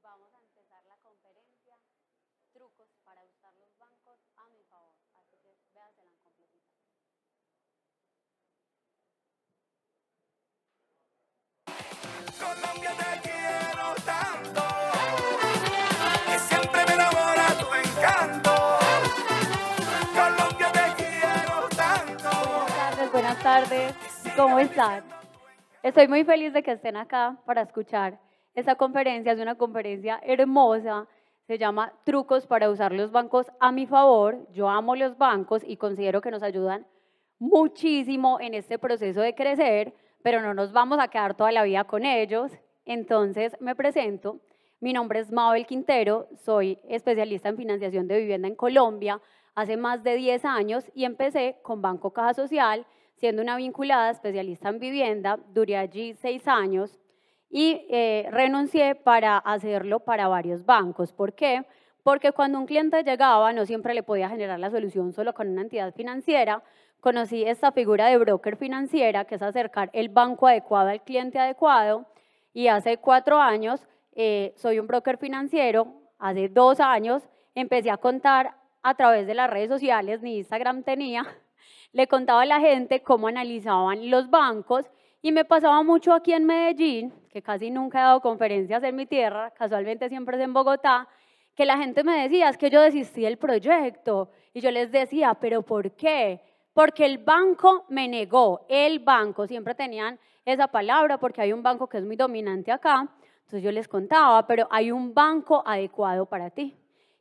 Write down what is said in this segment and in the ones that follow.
Vamos a empezar la conferencia, trucos para usar los bancos a mi favor, así que la completita. Colombia te quiero tanto, que siempre me enamora tu encanto. Colombia te quiero tanto. Buenas tardes, buenas tardes. ¿Cómo están? Estoy muy feliz de que estén acá para escuchar esta conferencia. Es una conferencia hermosa. Se llama Trucos para usar los bancos a mi favor. Yo amo los bancos y considero que nos ayudan muchísimo en este proceso de crecer, pero no nos vamos a quedar toda la vida con ellos. Entonces me presento. Mi nombre es Mabel Quintero, soy especialista en financiación de vivienda en Colombia hace más de 10 años y empecé con Banco Caja Social siendo una vinculada especialista en vivienda, duré allí seis años y eh, renuncié para hacerlo para varios bancos. ¿Por qué? Porque cuando un cliente llegaba no siempre le podía generar la solución solo con una entidad financiera. Conocí esta figura de broker financiera, que es acercar el banco adecuado al cliente adecuado. Y hace cuatro años eh, soy un broker financiero. Hace dos años empecé a contar a través de las redes sociales, ni Instagram tenía, le contaba a la gente cómo analizaban los bancos y me pasaba mucho aquí en Medellín, que casi nunca he dado conferencias en mi tierra, casualmente siempre es en Bogotá, que la gente me decía, es que yo desistí del proyecto. Y yo les decía, pero ¿por qué? Porque el banco me negó, el banco, siempre tenían esa palabra porque hay un banco que es muy dominante acá. Entonces yo les contaba, pero hay un banco adecuado para ti.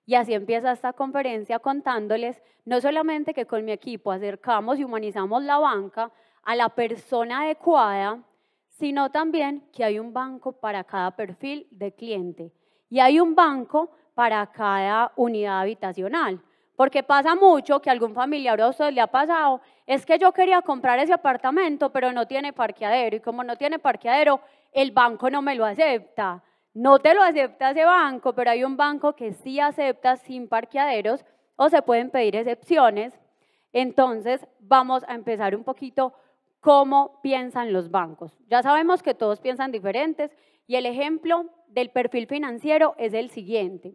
Y así empieza esta conferencia contándoles no solamente que con mi equipo acercamos y humanizamos la banca a la persona adecuada, sino también que hay un banco para cada perfil de cliente y hay un banco para cada unidad habitacional. Porque pasa mucho que a algún familiar a le ha pasado, es que yo quería comprar ese apartamento, pero no tiene parqueadero. Y como no tiene parqueadero, el banco no me lo acepta no te lo acepta ese banco, pero hay un banco que sí acepta sin parqueaderos o se pueden pedir excepciones. Entonces, vamos a empezar un poquito cómo piensan los bancos. Ya sabemos que todos piensan diferentes y el ejemplo del perfil financiero es el siguiente.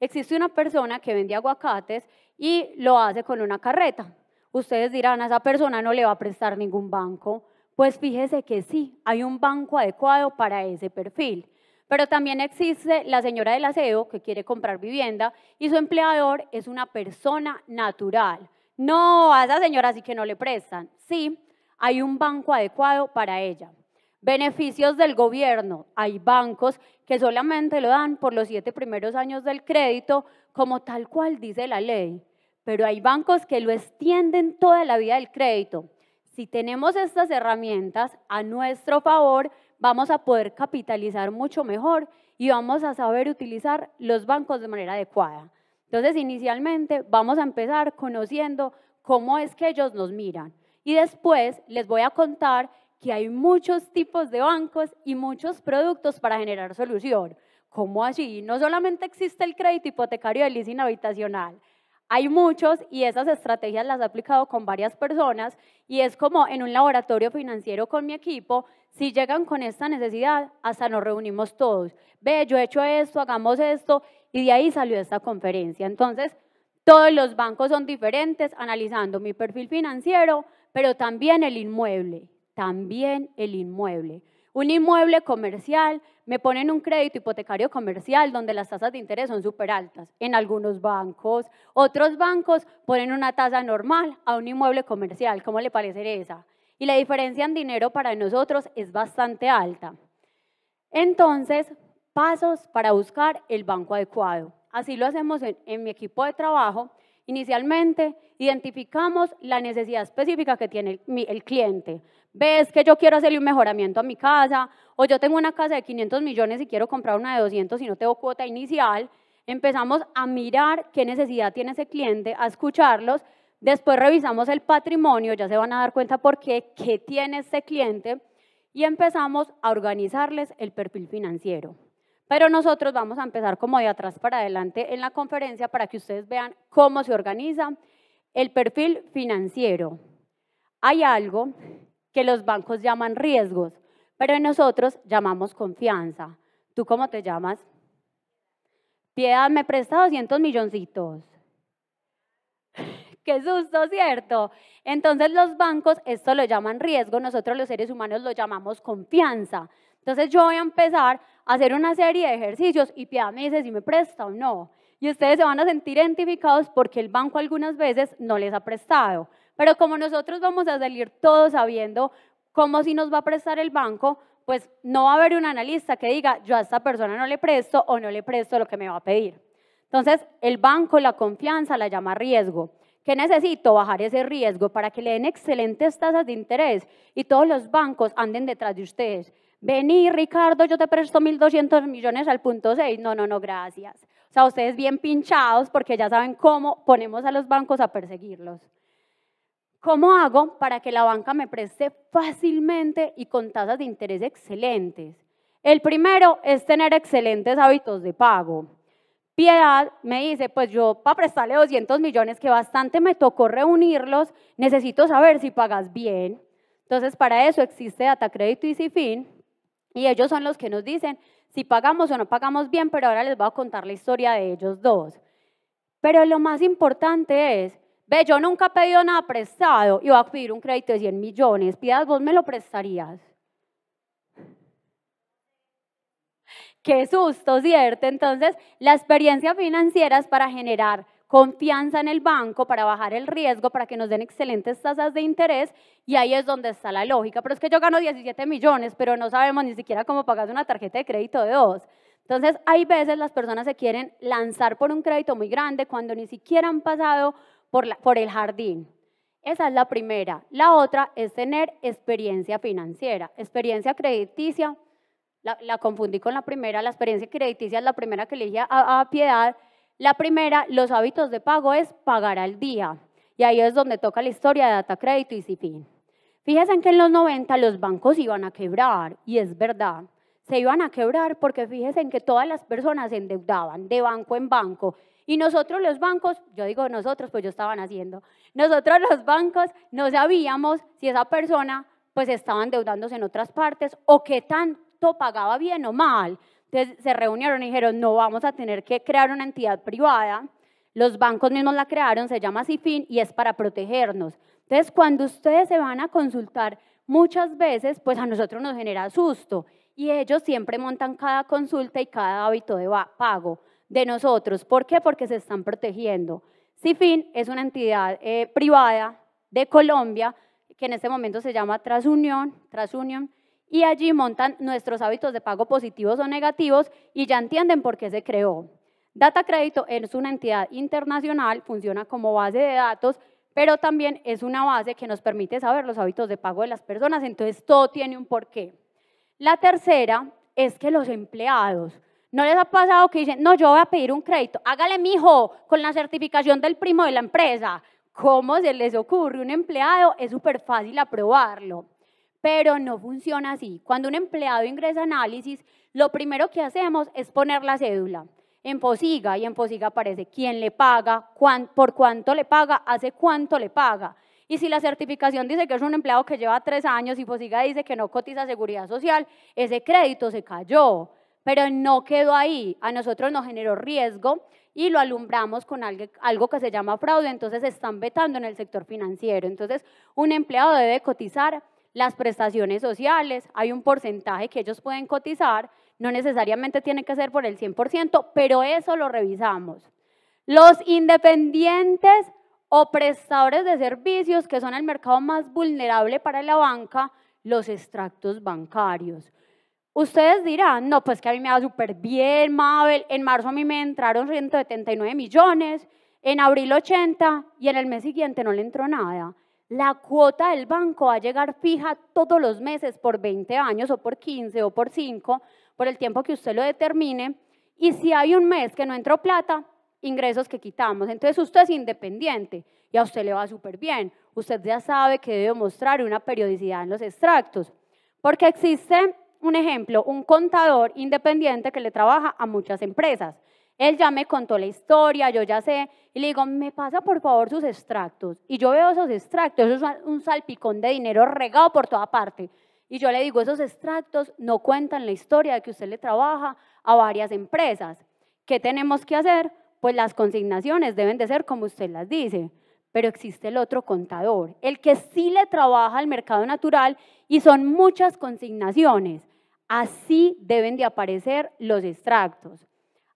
Existe una persona que vende aguacates y lo hace con una carreta. Ustedes dirán, a esa persona no le va a prestar ningún banco. Pues fíjese que sí, hay un banco adecuado para ese perfil. Pero también existe la señora del aseo que quiere comprar vivienda y su empleador es una persona natural. No, a esa señora sí que no le prestan. Sí, hay un banco adecuado para ella. Beneficios del gobierno. Hay bancos que solamente lo dan por los siete primeros años del crédito, como tal cual dice la ley. Pero hay bancos que lo extienden toda la vida del crédito. Si tenemos estas herramientas a nuestro favor, vamos a poder capitalizar mucho mejor y vamos a saber utilizar los bancos de manera adecuada. Entonces, inicialmente vamos a empezar conociendo cómo es que ellos nos miran. Y después les voy a contar que hay muchos tipos de bancos y muchos productos para generar solución. ¿Cómo así? No solamente existe el crédito hipotecario de leasing habitacional, hay muchos y esas estrategias las he aplicado con varias personas y es como en un laboratorio financiero con mi equipo, si llegan con esta necesidad, hasta nos reunimos todos. Ve, yo he hecho esto, hagamos esto y de ahí salió esta conferencia. Entonces, todos los bancos son diferentes analizando mi perfil financiero, pero también el inmueble, también el inmueble un inmueble comercial, me ponen un crédito hipotecario comercial donde las tasas de interés son súper altas en algunos bancos. Otros bancos ponen una tasa normal a un inmueble comercial. ¿Cómo le parece esa? Y la diferencia en dinero para nosotros es bastante alta. Entonces, pasos para buscar el banco adecuado. Así lo hacemos en, mi equipo de trabajo. Inicialmente, identificamos la necesidad específica que tiene el cliente ves que yo quiero hacerle un mejoramiento a mi casa, o yo tengo una casa de 500 millones y quiero comprar una de 200 y no tengo cuota inicial, empezamos a mirar qué necesidad tiene ese cliente, a escucharlos, después revisamos el patrimonio, ya se van a dar cuenta por qué, qué tiene ese cliente, y empezamos a organizarles el perfil financiero. Pero nosotros vamos a empezar como de atrás para adelante en la conferencia para que ustedes vean cómo se organiza el perfil financiero. Hay algo que los bancos llaman riesgos, pero nosotros llamamos confianza. ¿Tú cómo te llamas? Piedad, me presta 200 milloncitos. Qué susto, ¿cierto? Entonces los bancos esto lo llaman riesgo, nosotros los seres humanos lo llamamos confianza. Entonces yo voy a empezar a hacer una serie de ejercicios y Piedad me dice si me presta o no. Y ustedes se van a sentir identificados porque el banco algunas veces no les ha prestado. Pero como nosotros vamos a salir todos sabiendo cómo si nos va a prestar el banco, pues no va a haber un analista que diga, yo a esta persona no le presto o no le presto lo que me va a pedir. Entonces, el banco, la confianza, la llama riesgo. ¿Qué necesito? Bajar ese riesgo para que le den excelentes tasas de interés y todos los bancos anden detrás de ustedes. Vení, Ricardo, yo te presto 1.200 millones al punto 6. No, no, no, gracias. O sea, ustedes bien pinchados porque ya saben cómo ponemos a los bancos a perseguirlos. ¿Cómo hago para que la banca me preste fácilmente y con tasas de interés excelentes? El primero es tener excelentes hábitos de pago. Piedad me dice, pues yo para prestarle 200 millones, que bastante me tocó reunirlos, necesito saber si pagas bien. Entonces, para eso existe Data Crédito y Cifin, y ellos son los que nos dicen si pagamos o no pagamos bien, pero ahora les voy a contar la historia de ellos dos. Pero lo más importante es ve, yo nunca he pedido nada prestado y voy a pedir un crédito de 100 millones, pidas, vos me lo prestarías. Qué susto, ¿cierto? Entonces, la experiencia financiera es para generar confianza en el banco, para bajar el riesgo, para que nos den excelentes tasas de interés y ahí es donde está la lógica. Pero es que yo gano 17 millones, pero no sabemos ni siquiera cómo pagar una tarjeta de crédito de dos. Entonces, hay veces las personas se quieren lanzar por un crédito muy grande cuando ni siquiera han pasado por, el jardín. Esa es la primera. La otra es tener experiencia financiera, experiencia crediticia. La, confundí con la primera, la experiencia crediticia es la primera que le a, a Piedad. La primera, los hábitos de pago es pagar al día. Y ahí es donde toca la historia de Data Crédito y CIFIN. Fíjense que en los 90 los bancos iban a quebrar, y es verdad. Se iban a quebrar porque fíjense que todas las personas se endeudaban de banco en banco y nosotros los bancos, yo digo nosotros, pues yo estaba naciendo, nosotros los bancos no sabíamos si esa persona pues estaba endeudándose en otras partes o qué tanto pagaba bien o mal. Entonces se reunieron y dijeron, no vamos a tener que crear una entidad privada. Los bancos mismos la crearon, se llama CIFIN y es para protegernos. Entonces cuando ustedes se van a consultar muchas veces, pues a nosotros nos genera susto y ellos siempre montan cada consulta y cada hábito de pago de nosotros. ¿Por qué? Porque se están protegiendo. CIFIN es una entidad eh, privada de Colombia que en este momento se llama TransUnion TransUnion, y allí montan nuestros hábitos de pago positivos o negativos y ya entienden por qué se creó. Data Crédito es una entidad internacional, funciona como base de datos, pero también es una base que nos permite saber los hábitos de pago de las personas, entonces todo tiene un porqué. La tercera es que los empleados, ¿No les ha pasado que dicen, no, yo voy a pedir un crédito? Hágale, mijo, con la certificación del primo de la empresa. ¿Cómo se les ocurre? Un empleado es súper fácil aprobarlo. Pero no funciona así. Cuando un empleado ingresa a análisis, lo primero que hacemos es poner la cédula en Posiga y en Posiga aparece quién le paga, por cuánto le paga, hace cuánto le paga. Y si la certificación dice que es un empleado que lleva tres años y Posiga dice que no cotiza seguridad social, ese crédito se cayó pero no quedó ahí. A nosotros nos generó riesgo y lo alumbramos con algo que se llama fraude, entonces están vetando en el sector financiero. Entonces, un empleado debe cotizar las prestaciones sociales, hay un porcentaje que ellos pueden cotizar, no necesariamente tiene que ser por el 100%, pero eso lo revisamos. Los independientes o prestadores de servicios, que son el mercado más vulnerable para la banca, los extractos bancarios. Ustedes dirán, no, pues que a mí me va súper bien, Mabel. En marzo a mí me entraron 179 millones, en abril 80 y en el mes siguiente no le entró nada. La cuota del banco va a llegar fija todos los meses por 20 años o por 15 o por 5, por el tiempo que usted lo determine. Y si hay un mes que no entró plata, ingresos que quitamos. Entonces usted es independiente y a usted le va súper bien. Usted ya sabe que debe mostrar una periodicidad en los extractos. Porque existe un ejemplo, un contador independiente que le trabaja a muchas empresas. Él ya me contó la historia, yo ya sé, y le digo, me pasa por favor sus extractos. Y yo veo esos extractos, eso es un salpicón de dinero regado por toda parte. Y yo le digo, esos extractos no cuentan la historia de que usted le trabaja a varias empresas. ¿Qué tenemos que hacer? Pues las consignaciones deben de ser como usted las dice, pero existe el otro contador, el que sí le trabaja al mercado natural y son muchas consignaciones. Así deben de aparecer los extractos.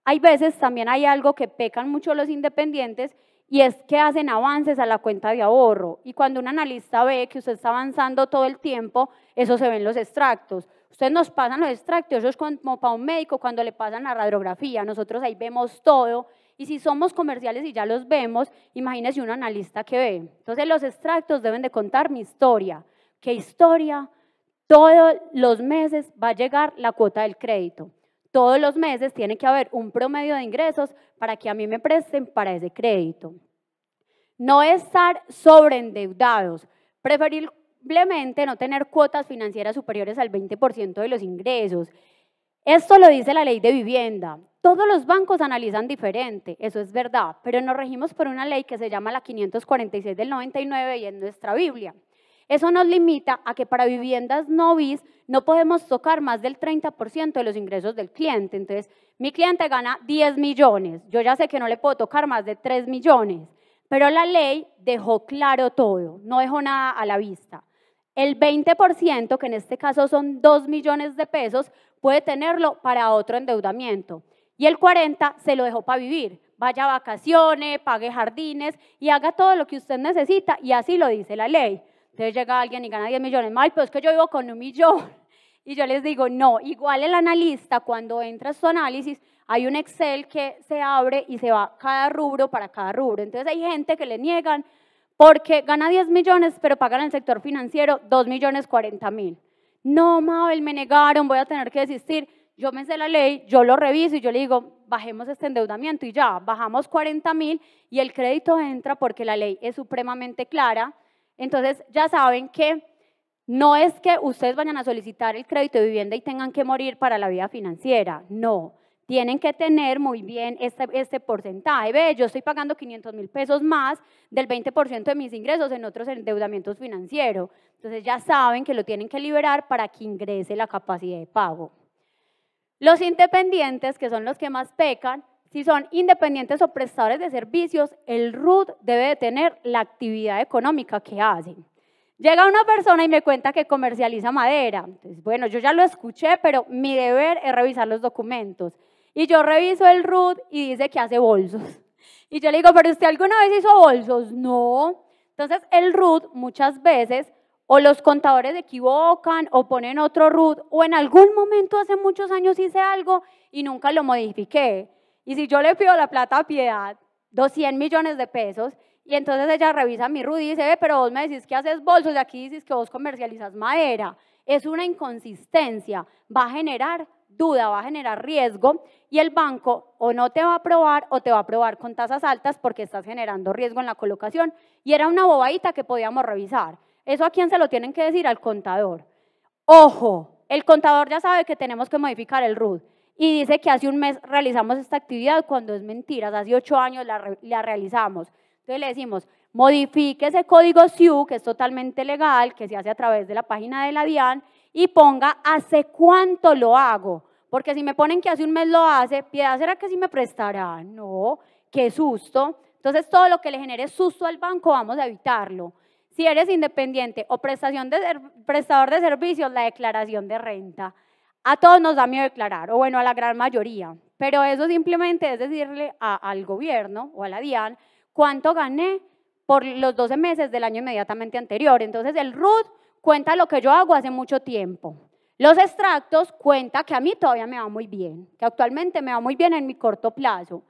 Hay veces también hay algo que pecan mucho los independientes y es que hacen avances a la cuenta de ahorro. Y cuando un analista ve que usted está avanzando todo el tiempo, eso se ven los extractos. Ustedes nos pasan los extractos, eso es como para un médico cuando le pasan la radiografía, nosotros ahí vemos todo. Y si somos comerciales y ya los vemos, imagínese un analista que ve. Entonces los extractos deben de contar mi historia. ¿Qué historia? Todos los meses va a llegar la cuota del crédito. Todos los meses tiene que haber un promedio de ingresos para que a mí me presten para ese crédito. No estar sobreendeudados. Preferiblemente no tener cuotas financieras superiores al 20% de los ingresos. Esto lo dice la ley de vivienda. Todos los bancos analizan diferente, eso es verdad, pero nos regimos por una ley que se llama la 546 del 99 y es nuestra Biblia. Eso nos limita a que para viviendas no no podemos tocar más del 30% de los ingresos del cliente. Entonces, mi cliente gana 10 millones, yo ya sé que no le puedo tocar más de 3 millones, pero la ley dejó claro todo, no dejó nada a la vista. El 20%, que en este caso son 2 millones de pesos, puede tenerlo para otro endeudamiento. Y el 40 se lo dejó para vivir, vaya a vacaciones, pague jardines y haga todo lo que usted necesita y así lo dice la ley. Entonces llega alguien y gana 10 millones. Mal, pero es que yo vivo con un millón. Y yo les digo, no, igual el analista cuando entra a su análisis, hay un Excel que se abre y se va cada rubro para cada rubro. Entonces hay gente que le niegan porque gana 10 millones, pero pagan el sector financiero 2 millones 40 mil. No, Mabel, me negaron, voy a tener que desistir. Yo me sé la ley, yo lo reviso y yo le digo, bajemos este endeudamiento y ya, bajamos 40 mil y el crédito entra porque la ley es supremamente clara entonces ya saben que no es que ustedes vayan a solicitar el crédito de vivienda y tengan que morir para la vida financiera, no. Tienen que tener muy bien este, este porcentaje. Ve, yo estoy pagando 500 mil pesos más del 20% de mis ingresos en otros endeudamientos financieros. Entonces ya saben que lo tienen que liberar para que ingrese la capacidad de pago. Los independientes, que son los que más pecan, si son independientes o prestadores de servicios, el RUT debe de tener la actividad económica que hacen. Llega una persona y me cuenta que comercializa madera. Entonces, bueno, yo ya lo escuché, pero mi deber es revisar los documentos. Y yo reviso el RUT y dice que hace bolsos. Y yo le digo, ¿pero usted alguna vez hizo bolsos? No. Entonces, el RUT muchas veces o los contadores equivocan o ponen otro RUT o en algún momento hace muchos años hice algo y nunca lo modifiqué. Y si yo le pido la plata a Piedad, 200 millones de pesos, y entonces ella revisa mi RUD y dice, pero vos me decís que haces bolsos y aquí decís que vos comercializas madera. Es una inconsistencia, va a generar duda, va a generar riesgo y el banco o no te va a aprobar o te va a aprobar con tasas altas porque estás generando riesgo en la colocación. Y era una bobadita que podíamos revisar. Eso a quién se lo tienen que decir, al contador. Ojo, el contador ya sabe que tenemos que modificar el RUD y dice que hace un mes realizamos esta actividad cuando es mentira, hace ocho años la, realizamos. Entonces le decimos, modifique ese código SIU, que es totalmente legal, que se hace a través de la página de la DIAN, y ponga hace cuánto lo hago. Porque si me ponen que hace un mes lo hace, piedad será que sí me prestará. No, qué susto. Entonces todo lo que le genere susto al banco vamos a evitarlo. Si eres independiente o prestación de, prestador de servicios, la declaración de renta. A todos nos da miedo declarar, o bueno, a la gran mayoría, pero eso simplemente es decirle al gobierno o a la DIAN cuánto gané por los 12 meses del año inmediatamente anterior. Entonces el RUT cuenta lo que yo hago hace mucho tiempo. Los extractos cuenta que a mí todavía me va muy bien, que actualmente me va muy bien en mi corto plazo.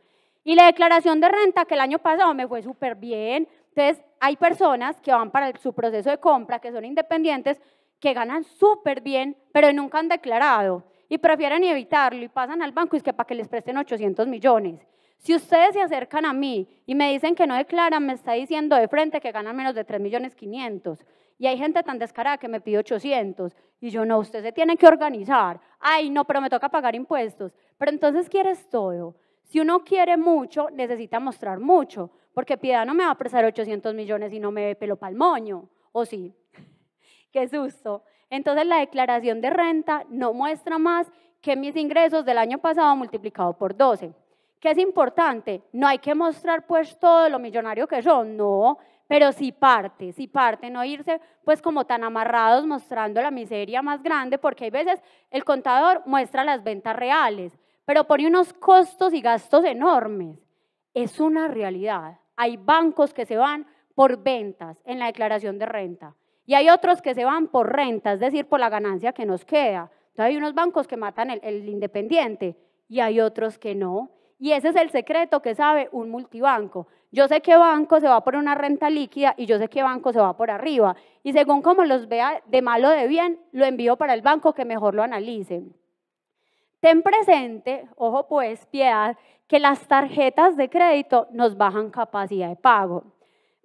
Y la declaración de renta que el año pasado me fue súper bien. Entonces hay personas que van para su proceso de compra, que son independientes, que ganan súper bien, pero nunca han declarado y prefieren evitarlo y pasan al banco y es que para que les presten 800 millones. Si ustedes se acercan a mí y me dicen que no declaran, me está diciendo de frente que ganan menos de 3 millones 500. Y hay gente tan descarada que me pide 800. Y yo, no, usted se tiene que organizar. Ay, no, pero me toca pagar impuestos. Pero entonces quieres todo. Si uno quiere mucho, necesita mostrar mucho. Porque Piedad no me va a prestar 800 millones y no me ve pelo palmoño. ¿O sí? qué susto. Entonces la declaración de renta no muestra más que mis ingresos del año pasado multiplicado por 12. ¿Qué es importante? No hay que mostrar pues todo lo millonario que son, no, pero sí parte, sí parte, no irse pues como tan amarrados mostrando la miseria más grande, porque hay veces el contador muestra las ventas reales, pero pone unos costos y gastos enormes. Es una realidad. Hay bancos que se van por ventas en la declaración de renta. Y hay otros que se van por renta, es decir, por la ganancia que nos queda. hay unos bancos que matan el, independiente y hay otros que no. Y ese es el secreto que sabe un multibanco. Yo sé qué banco se va por una renta líquida y yo sé qué banco se va por arriba. Y según como los vea de malo o de bien, lo envío para el banco que mejor lo analice. Ten presente, ojo pues, piedad, que las tarjetas de crédito nos bajan capacidad de pago.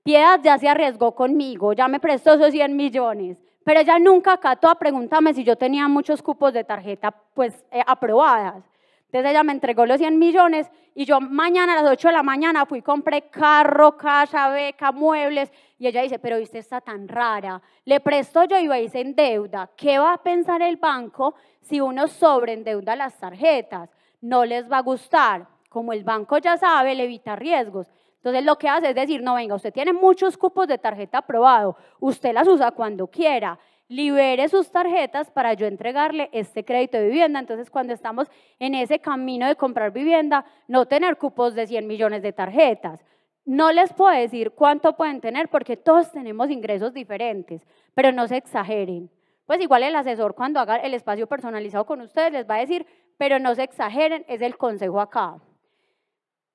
Piedad ya se arriesgó conmigo, ya me prestó esos 100 millones, pero ella nunca acató a preguntarme si yo tenía muchos cupos de tarjeta pues eh, aprobadas. Entonces ella me entregó los 100 millones y yo mañana a las 8 de la mañana fui, compré carro, casa, beca, muebles y ella dice, pero usted está tan rara, le presto yo y va a irse en deuda. ¿Qué va a pensar el banco si uno sobreendeuda las tarjetas? No les va a gustar. Como el banco ya sabe, le evita riesgos. Entonces lo que hace es decir, no, venga, usted tiene muchos cupos de tarjeta aprobado, usted las usa cuando quiera, libere sus tarjetas para yo entregarle este crédito de vivienda. Entonces cuando estamos en ese camino de comprar vivienda, no tener cupos de 100 millones de tarjetas. No les puedo decir cuánto pueden tener porque todos tenemos ingresos diferentes, pero no se exageren. Pues igual el asesor cuando haga el espacio personalizado con ustedes les va a decir, pero no se exageren, es el consejo acá.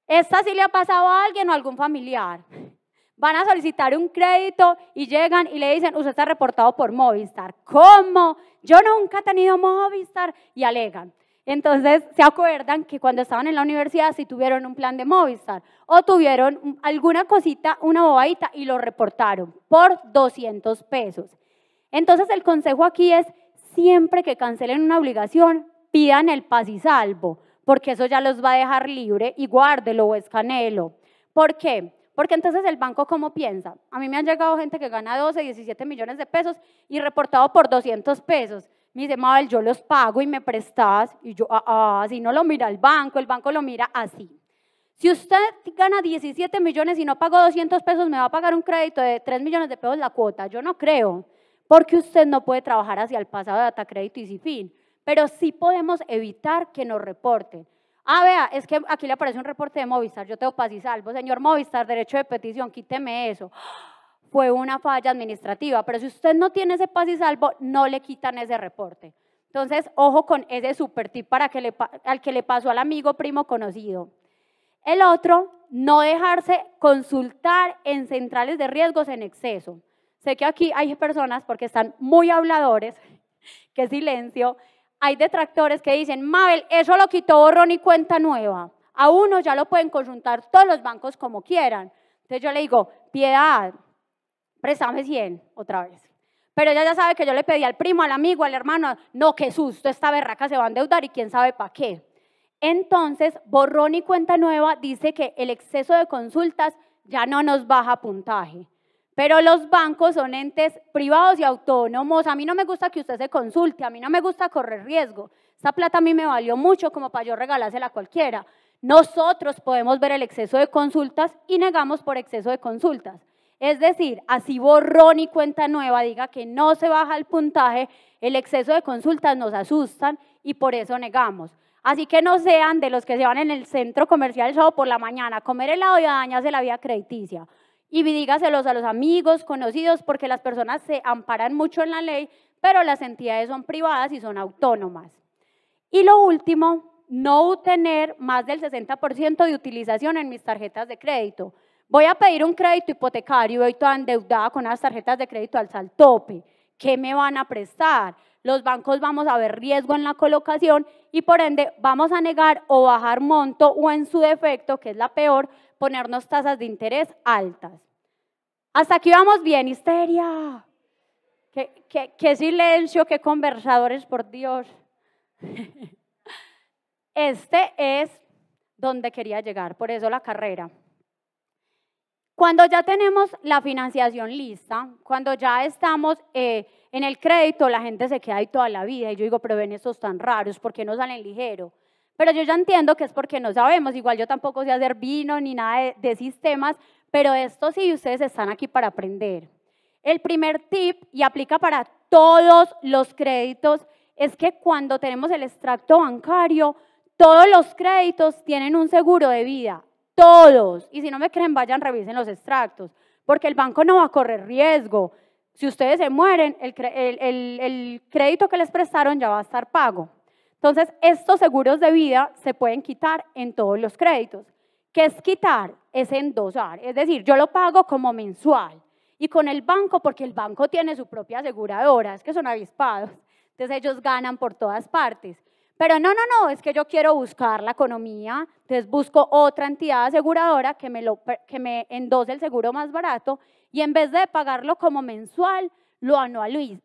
Esta sí le ha pasado a alguien o a algún familiar. Van a solicitar un crédito y llegan y le dicen, usted está reportado por Movistar. ¿Cómo? Yo nunca he tenido Movistar y alegan. Entonces, ¿se acuerdan que cuando estaban en la universidad sí tuvieron un plan de Movistar o tuvieron alguna cosita, una bobadita y lo reportaron por 200 pesos? Entonces, el consejo aquí es, siempre que cancelen una obligación, pidan el paz y salvo porque eso ya los va a dejar libre y guárdelo o escanelo. ¿Por qué? Porque entonces el banco, ¿cómo piensa? A mí me han llegado gente que gana 12, 17 millones de pesos y reportado por 200 pesos. Me dice, Mabel, yo los pago y me prestas. Y yo, ah, ah, así no lo mira el banco, el banco lo mira así. Si usted gana 17 millones y no pagó 200 pesos, me va a pagar un crédito de 3 millones de pesos la cuota. Yo no creo, porque usted no puede trabajar hacia el pasado de crédito y sin fin pero sí podemos evitar que nos reporten. Ah, vea, es que aquí le aparece un reporte de Movistar, yo tengo paz y salvo. Señor Movistar, derecho de petición, quíteme eso. Fue una falla administrativa, pero si usted no tiene ese paz y salvo, no le quitan ese reporte. Entonces, ojo con ese super tip para que le, al que le pasó al amigo, primo, conocido. El otro, no dejarse consultar en centrales de riesgos en exceso. Sé que aquí hay personas, porque están muy habladores, que silencio, hay detractores que dicen, Mabel, eso lo quitó borrón y cuenta nueva. A uno ya lo pueden consultar todos los bancos como quieran. Entonces yo le digo, piedad, préstame 100 otra vez. Pero ella ya sabe que yo le pedí al primo, al amigo, al hermano, no, qué susto, esta berraca se va a endeudar y quién sabe para qué. Entonces, borrón y cuenta nueva dice que el exceso de consultas ya no nos baja puntaje. Pero los bancos son entes privados y autónomos. A mí no me gusta que usted se consulte, a mí no me gusta correr riesgo. Esa plata a mí me valió mucho como para yo regalársela a cualquiera. Nosotros podemos ver el exceso de consultas y negamos por exceso de consultas. Es decir, así borrón y cuenta nueva, diga que no se baja el puntaje, el exceso de consultas nos asustan y por eso negamos. Así que no sean de los que se van en el centro comercial el por la mañana a comer helado y a dañarse la vía crediticia y dígaselos a los amigos, conocidos, porque las personas se amparan mucho en la ley, pero las entidades son privadas y son autónomas. Y lo último, no tener más del 60% de utilización en mis tarjetas de crédito. Voy a pedir un crédito hipotecario, y voy toda endeudada con las tarjetas de crédito al saltope. ¿Qué me van a prestar? Los bancos vamos a ver riesgo en la colocación y por ende vamos a negar o bajar monto o en su defecto, que es la peor, ponernos tasas de interés altas. Hasta aquí vamos bien, histeria. Qué, silencio, qué conversadores, por Dios. Este es donde quería llegar, por eso la carrera. Cuando ya tenemos la financiación lista, cuando ya estamos eh, en el crédito, la gente se queda ahí toda la vida. Y yo digo, pero ven esos tan raros, ¿por qué no salen ligero? Pero yo ya entiendo que es porque no sabemos, igual yo tampoco sé hacer vino ni nada de, sistemas, pero esto sí, ustedes están aquí para aprender. El primer tip, y aplica para todos los créditos, es que cuando tenemos el extracto bancario, todos los créditos tienen un seguro de vida, todos. Y si no me creen, vayan, revisen los extractos, porque el banco no va a correr riesgo. Si ustedes se mueren, el crédito que les prestaron ya va a estar pago. Entonces, estos seguros de vida se pueden quitar en todos los créditos. ¿Qué es quitar? Es endosar. Es decir, yo lo pago como mensual y con el banco, porque el banco tiene su propia aseguradora, es que son avispados. Entonces ellos ganan por todas partes. Pero no, no, no, es que yo quiero buscar la economía, entonces busco otra entidad aseguradora que me, lo, endose el seguro más barato y en vez de pagarlo como mensual, lo,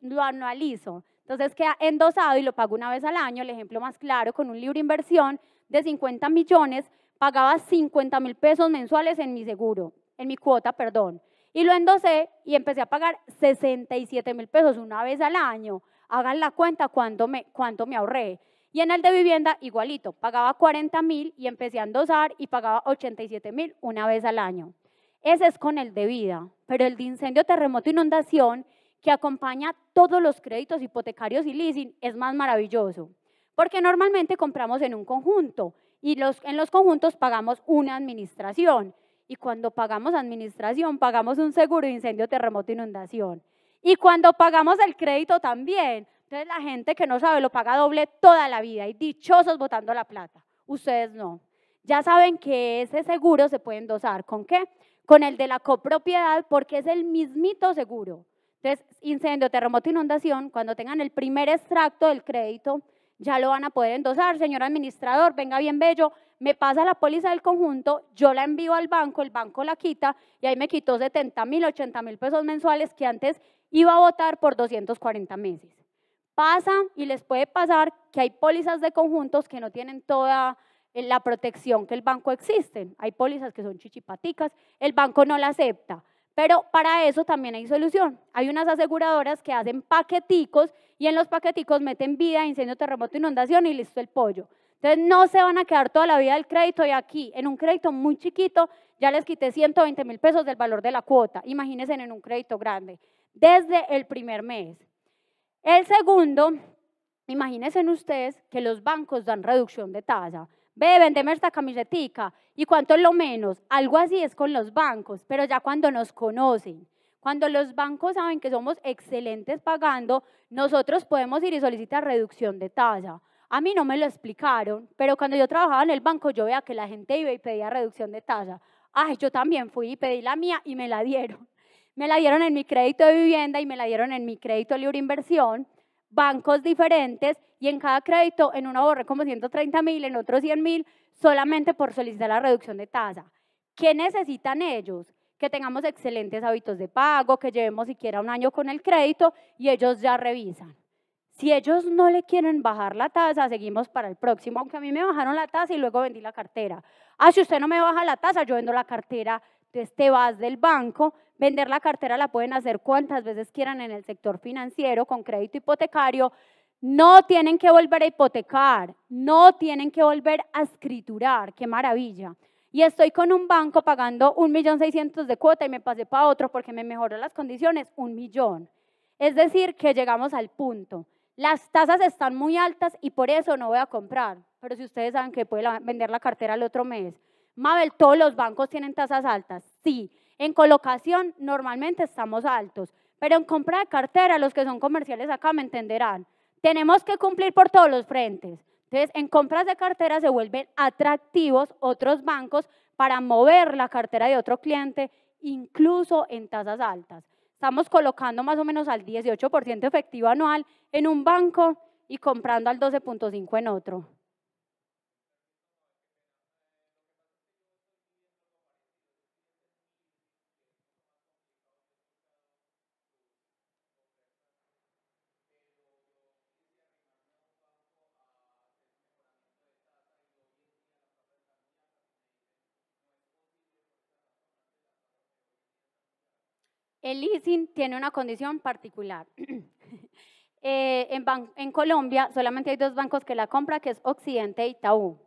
Lo anualizo. Entonces queda endosado y lo pago una vez al año. El ejemplo más claro, con un libro inversión de 50 millones, pagaba 50 mil pesos mensuales en mi seguro, en mi cuota, perdón. Y lo endosé y empecé a pagar 67 mil pesos una vez al año. Hagan la cuenta cuánto me, cuánto me ahorré. Y en el de vivienda, igualito, pagaba 40 mil y empecé a endosar y pagaba 87 mil una vez al año. Ese es con el de vida, pero el de incendio, terremoto, inundación que acompaña todos los créditos hipotecarios y leasing es más maravilloso, porque normalmente compramos en un conjunto y en los conjuntos pagamos una administración y cuando pagamos administración pagamos un seguro de incendio, terremoto, inundación y cuando pagamos el crédito también. Entonces la gente que no sabe lo paga doble toda la vida y dichosos botando la plata. Ustedes no. Ya saben que ese seguro se puede endosar. ¿Con qué? Con el de la copropiedad porque es el mismito seguro. Entonces, incendio, terremoto, inundación, cuando tengan el primer extracto del crédito, ya lo van a poder endosar. Señor administrador, venga bien bello, me pasa la póliza del conjunto, yo la envío al banco, el banco la quita y ahí me quitó 70 mil, 80 mil pesos mensuales que antes iba a votar por 240 meses. Pasa y les puede pasar que hay pólizas de conjuntos que no tienen toda eh, la protección que el banco existe. Hay pólizas que son chichipaticas, el banco no la acepta pero para eso también hay solución. Hay unas aseguradoras que hacen paqueticos y en los paqueticos meten vida, incendio, terremoto, inundación y listo el pollo. Entonces no se van a quedar toda la vida del crédito y aquí, en un crédito muy chiquito, ya les quité 120 mil pesos del valor de la cuota. Imagínense en un crédito grande, desde el primer mes. El segundo, imagínense ustedes que los bancos dan reducción de tasa ve, vendeme esta camisetica, y cuánto es lo menos. Algo así es con los bancos, pero ya cuando nos conocen, cuando los bancos saben que somos excelentes pagando, nosotros podemos ir y solicitar reducción de tasa. A mí no me lo explicaron, pero cuando yo trabajaba en el banco, yo veía que la gente iba y pedía reducción de tasa. Ay, yo también fui y pedí la mía y me la dieron. Me la dieron en mi crédito de vivienda y me la dieron en mi crédito libre inversión bancos diferentes y en cada crédito en uno ahorré como 130 mil, en otro 100 mil, solamente por solicitar la reducción de tasa. ¿Qué necesitan ellos? Que tengamos excelentes hábitos de pago, que llevemos siquiera un año con el crédito y ellos ya revisan. Si ellos no le quieren bajar la tasa, seguimos para el próximo, aunque a mí me bajaron la tasa y luego vendí la cartera. Ah, si usted no me baja la tasa, yo vendo la cartera, de este vas del banco, Vender la cartera la pueden hacer cuantas veces quieran en el sector financiero con crédito hipotecario. No tienen que volver a hipotecar, no tienen que volver a escriturar, qué maravilla. Y estoy con un banco pagando un de cuota y me pasé para otro porque me mejoró las condiciones, un millón. Es decir, que llegamos al punto. Las tasas están muy altas y por eso no voy a comprar. Pero si ustedes saben que puede vender la cartera el otro mes. Mabel, todos los bancos tienen tasas altas. Sí, en colocación normalmente estamos altos, pero en compra de cartera, los que son comerciales acá me entenderán, tenemos que cumplir por todos los frentes. Entonces, en compras de cartera se vuelven atractivos otros bancos para mover la cartera de otro cliente, incluso en tasas altas. Estamos colocando más o menos al 18% efectivo anual en un banco y comprando al 12.5 en otro. El leasing tiene una condición particular. Eh, en, Colombia solamente hay dos bancos que la compra, que es Occidente y Itaú.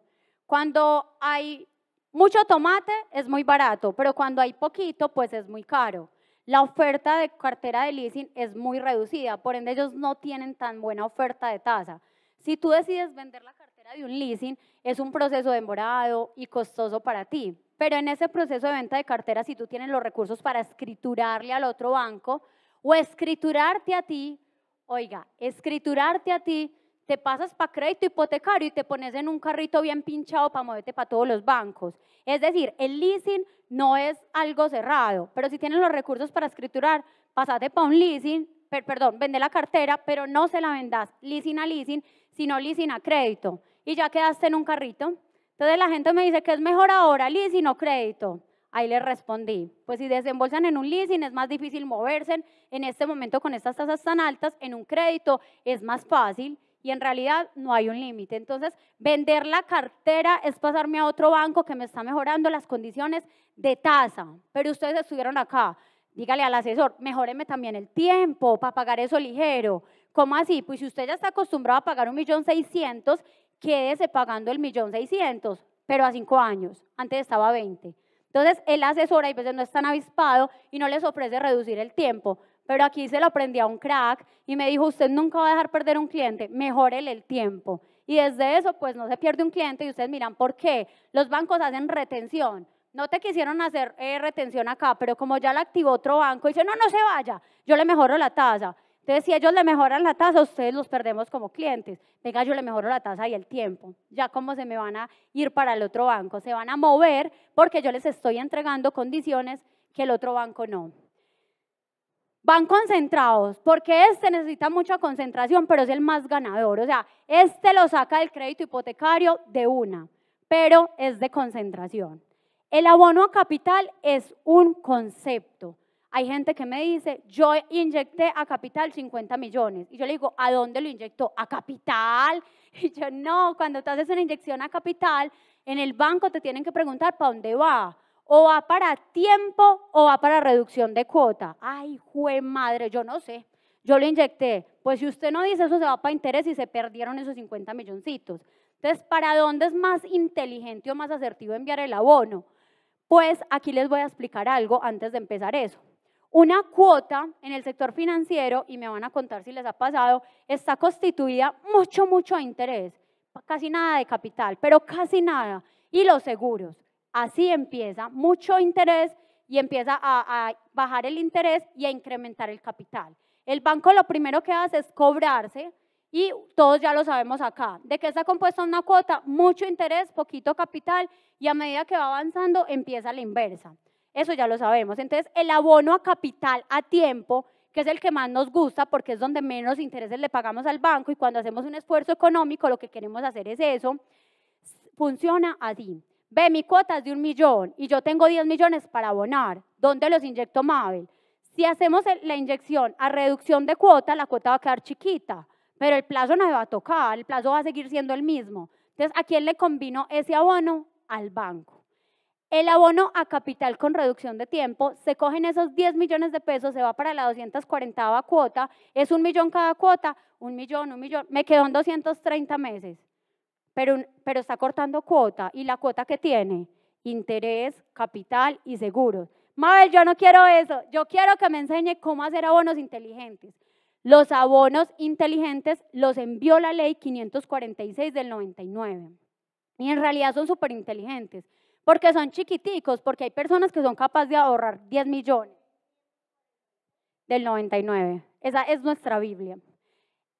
Cuando hay mucho tomate es muy barato, pero cuando hay poquito pues es muy caro. La oferta de cartera de leasing es muy reducida, por ende ellos no tienen tan buena oferta de tasa. Si tú decides vender la cartera de un leasing, es un proceso demorado y costoso para ti pero en ese proceso de venta de cartera, si tú tienes los recursos para escriturarle al otro banco o escriturarte a ti, oiga, escriturarte a ti, te pasas para crédito hipotecario y te pones en un carrito bien pinchado para moverte para todos los bancos. Es decir, el leasing no es algo cerrado, pero si tienes los recursos para escriturar, pasate para un leasing, perdón, vende la cartera, pero no se la vendas leasing a leasing, sino leasing a crédito. Y ya quedaste en un carrito. Entonces la gente me dice que es mejor ahora leasing o crédito. Ahí le respondí, pues si desembolsan en un leasing es más difícil moverse en este momento con estas tasas tan altas, en un crédito es más fácil y en realidad no hay un límite. Entonces, vender la cartera es pasarme a otro banco que me está mejorando las condiciones de tasa, pero ustedes estuvieron acá. Dígale al asesor, mejoreme también el tiempo para pagar eso ligero. ¿Cómo así? Pues si usted ya está acostumbrado a pagar un millón seiscientos quédese pagando el millón seiscientos, pero a cinco años, antes estaba a 20. Entonces, él asesora y veces pues no es tan avispado y no les ofrece reducir el tiempo. Pero aquí se lo aprendí a un crack y me dijo, usted nunca va a dejar perder un cliente, mejorele el tiempo. Y desde eso, pues no se pierde un cliente y ustedes miran por qué. Los bancos hacen retención. No te quisieron hacer eh, retención acá, pero como ya la activó otro banco, dice, no, no se vaya, yo le mejoro la tasa. Entonces, si ellos le mejoran la tasa, ustedes los perdemos como clientes. Venga, yo le mejoro la tasa y el tiempo. Ya cómo se me van a ir para el otro banco. Se van a mover porque yo les estoy entregando condiciones que el otro banco no. Van concentrados, porque este necesita mucha concentración, pero es el más ganador. O sea, este lo saca del crédito hipotecario de una, pero es de concentración. El abono a capital es un concepto hay gente que me dice, yo inyecté a Capital 50 millones. Y yo le digo, ¿a dónde lo inyectó? A Capital. Y yo, no, cuando te haces una inyección a Capital, en el banco te tienen que preguntar para dónde va. O va para tiempo o va para reducción de cuota. Ay, jue madre, yo no sé. Yo lo inyecté. Pues si usted no dice eso, se va para interés y se perdieron esos 50 milloncitos. Entonces, ¿para dónde es más inteligente o más asertivo enviar el abono? Pues aquí les voy a explicar algo antes de empezar eso. Una cuota en el sector financiero, y me van a contar si les ha pasado, está constituida mucho, mucho interés, casi nada de capital, pero casi nada. Y los seguros, así empieza, mucho interés y empieza a, a bajar el interés y a incrementar el capital. El banco lo primero que hace es cobrarse, y todos ya lo sabemos acá, de que está compuesta una cuota, mucho interés, poquito capital, y a medida que va avanzando empieza la inversa. Eso ya lo sabemos. Entonces, el abono a capital a tiempo, que es el que más nos gusta porque es donde menos intereses le pagamos al banco y cuando hacemos un esfuerzo económico lo que queremos hacer es eso, funciona así. Ve, mi cuota es de un millón y yo tengo 10 millones para abonar. ¿Dónde los inyecto Mabel? Si hacemos la inyección a reducción de cuota, la cuota va a quedar chiquita, pero el plazo no se va a tocar, el plazo va a seguir siendo el mismo. Entonces, ¿a quién le combino ese abono? Al banco. El abono a capital con reducción de tiempo, se cogen esos 10 millones de pesos, se va para la 240 cuota, es un millón cada cuota, un millón, un millón, me quedó en 230 meses, pero, pero está cortando cuota y la cuota que tiene, interés, capital y seguros. Mabel, yo no quiero eso, yo quiero que me enseñe cómo hacer abonos inteligentes. Los abonos inteligentes los envió la ley 546 del 99 y en realidad son súper inteligentes porque son chiquiticos, porque hay personas que son capaces de ahorrar 10 millones del 99. Esa es nuestra Biblia.